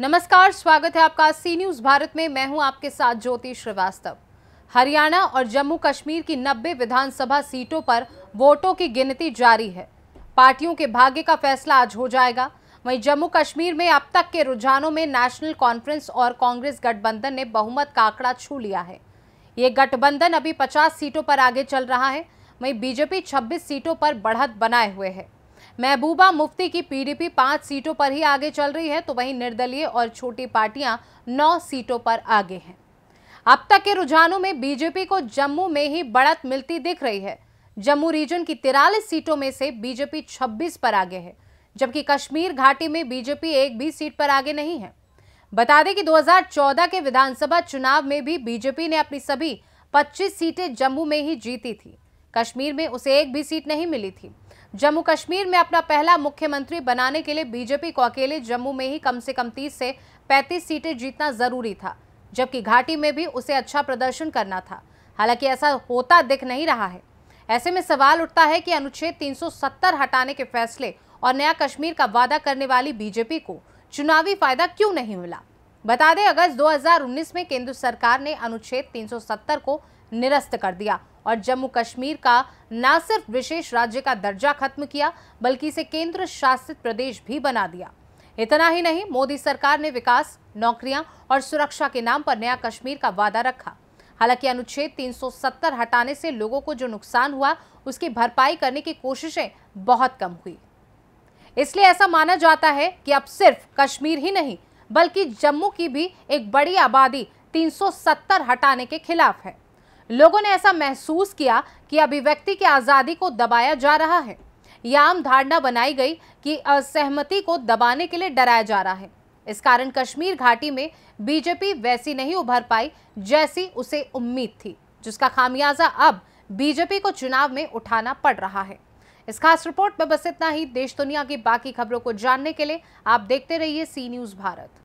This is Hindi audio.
नमस्कार स्वागत है आपका सी न्यूज भारत में मैं हूं आपके साथ ज्योति श्रीवास्तव हरियाणा और जम्मू कश्मीर की 90 विधानसभा सीटों पर वोटों की गिनती जारी है पार्टियों के भाग्य का फैसला आज हो जाएगा वहीं जम्मू कश्मीर में अब तक के रुझानों में नेशनल कॉन्फ्रेंस और कांग्रेस गठबंधन ने बहुमत का आंकड़ा छू लिया है ये गठबंधन अभी पचास सीटों पर आगे चल रहा है वहीं बीजेपी 26 सीटों पर बढ़त बनाए हुए है महबूबा मुफ्ती की पीडीपी पांच सीटों पर ही आगे चल रही है तो वहीं निर्दलीय और छोटी पार्टियां नौ सीटों पर आगे हैं अब तक के रुझानों में बीजेपी को जम्मू में ही बढ़त मिलती दिख रही है जम्मू रीजन की तिरालीस सीटों में से बीजेपी छब्बीस पर आगे है जबकि कश्मीर घाटी में बीजेपी एक भी सीट पर आगे नहीं है बता दें कि 2014 के विधानसभा चुनाव में भी बीजेपी ने अपनी सभी 25 सीटें जम्मू में ही जीती थी कश्मीर में उसे एक भी सीट नहीं मिली थी जम्मू कश्मीर में अपना पहला मुख्यमंत्री बनाने के लिए बीजेपी को अकेले जम्मू में ही कम से कम तीस से पैंतीस सीटें जीतना जरूरी था जबकि घाटी में भी उसे अच्छा प्रदर्शन करना था हालांकि ऐसा होता दिख नहीं रहा है ऐसे में सवाल उठता है कि अनुच्छेद 370 हटाने के फैसले और नया कश्मीर का वादा करने वाली बीजेपी को चुनावी फायदा क्यों नहीं मिला बता दें अगस्त 2019 में केंद्र सरकार ने अनुच्छेद 370 को निरस्त कर दिया और जम्मू कश्मीर का न सिर्फ विशेष राज्य का दर्जा खत्म किया बल्कि इसे केंद्र शासित प्रदेश भी बना दिया इतना ही नहीं मोदी सरकार ने विकास नौकरियां और सुरक्षा के नाम पर नया कश्मीर का वादा रखा हालांकि अनुच्छेद 370 हटाने से लोगों को जो नुकसान हुआ उसकी भरपाई करने की कोशिशें बहुत कम हुई इसलिए ऐसा माना जाता है कि अब सिर्फ कश्मीर ही नहीं बल्कि जम्मू की भी एक बड़ी आबादी 370 हटाने के खिलाफ है लोगों ने ऐसा महसूस किया कि अभिव्यक्ति की आज़ादी को दबाया जा रहा है यह आम धारणा बनाई गई कि असहमति को दबाने के लिए डराया जा रहा है इस कारण कश्मीर घाटी में बीजेपी वैसी नहीं उभर पाई जैसी उसे उम्मीद थी जिसका खामियाजा अब बीजेपी को चुनाव में उठाना पड़ रहा है इस खास रिपोर्ट में बस इतना ही देश दुनिया की बाकी खबरों को जानने के लिए आप देखते रहिए सी न्यूज़ भारत